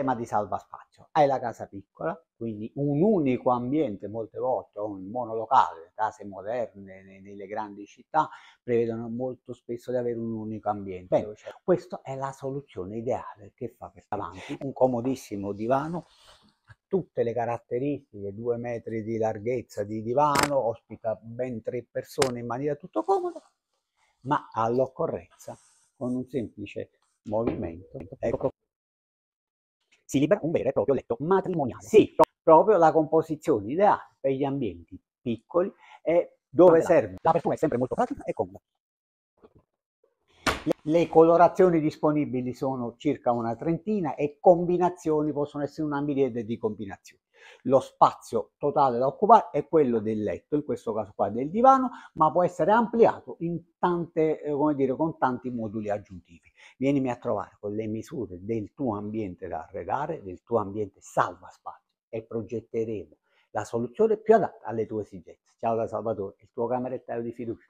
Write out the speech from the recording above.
tema di salvaspazio. Hai la casa piccola, quindi un unico ambiente molte volte, un monolocale, case moderne nelle grandi città prevedono molto spesso di avere un unico ambiente. Bene, certo. questa è la soluzione ideale che fa per avanti. Un comodissimo divano tutte le caratteristiche, due metri di larghezza di divano, ospita ben tre persone in maniera tutto comoda, ma all'occorrenza con un semplice movimento. Ecco si libera un vero e proprio letto matrimoniale. Sì, proprio la composizione ideale per gli ambienti piccoli e dove serve. La persona è sempre molto pratica e comoda. Le colorazioni disponibili sono circa una trentina e combinazioni possono essere una miriade di combinazioni. Lo spazio totale da occupare è quello del letto, in questo caso qua del divano, ma può essere ampliato tante, eh, dire, con tanti moduli aggiuntivi. Vienimi a trovare con le misure del tuo ambiente da arredare, del tuo ambiente salva spazio e progetteremo la soluzione più adatta alle tue esigenze. Ciao da Salvatore, il tuo camerettaio di fiducia.